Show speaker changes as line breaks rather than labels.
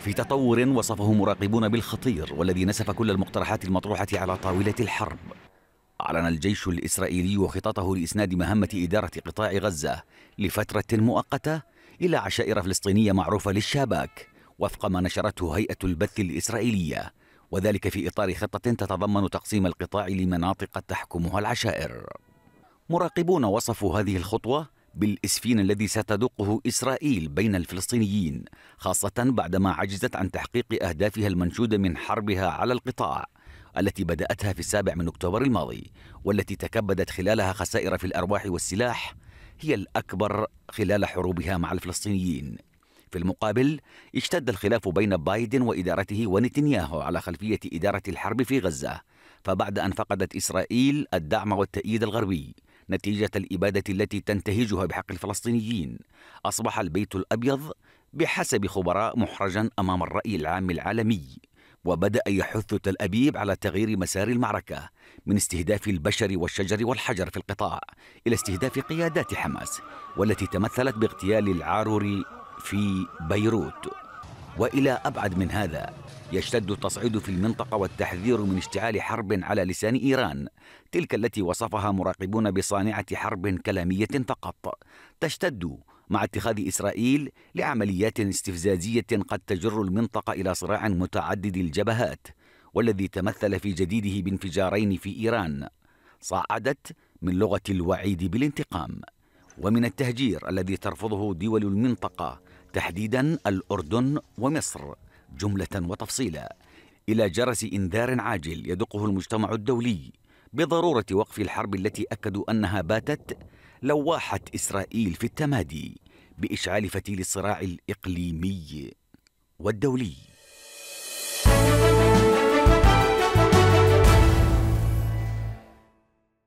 في تطور وصفه مراقبون بالخطير والذي نسف كل المقترحات المطروحة على طاولة الحرب أعلن الجيش الإسرائيلي خططه لإسناد مهمة إدارة قطاع غزة لفترة مؤقتة إلى عشائر فلسطينية معروفة للشاباك وفق ما نشرته هيئة البث الإسرائيلية وذلك في إطار خطة تتضمن تقسيم القطاع لمناطق تحكمها العشائر مراقبون وصفوا هذه الخطوة بالاسفين الذي ستدقه اسرائيل بين الفلسطينيين خاصه بعدما عجزت عن تحقيق اهدافها المنشوده من حربها على القطاع التي بداتها في السابع من اكتوبر الماضي والتي تكبدت خلالها خسائر في الارواح والسلاح هي الاكبر خلال حروبها مع الفلسطينيين في المقابل اشتد الخلاف بين بايدن وادارته ونتنياهو على خلفيه اداره الحرب في غزه فبعد ان فقدت اسرائيل الدعم والتأييد الغربي نتيجة الإبادة التي تنتهجها بحق الفلسطينيين أصبح البيت الأبيض بحسب خبراء محرجا أمام الرأي العام العالمي وبدأ يحث تل أبيب على تغيير مسار المعركة من استهداف البشر والشجر والحجر في القطاع إلى استهداف قيادات حماس والتي تمثلت باغتيال العاروري في بيروت والى ابعد من هذا يشتد التصعيد في المنطقه والتحذير من اشتعال حرب على لسان ايران تلك التي وصفها مراقبون بصانعه حرب كلاميه فقط تشتد مع اتخاذ اسرائيل لعمليات استفزازيه قد تجر المنطقه الى صراع متعدد الجبهات والذي تمثل في جديده بانفجارين في ايران صعدت من لغه الوعيد بالانتقام ومن التهجير الذي ترفضه دول المنطقه تحديدا الأردن ومصر جملة وتفصيلا إلى جرس إنذار عاجل يدقه المجتمع الدولي بضرورة وقف الحرب التي أكدوا أنها باتت لواحت إسرائيل في التمادي بإشعال فتيل الصراع الإقليمي والدولي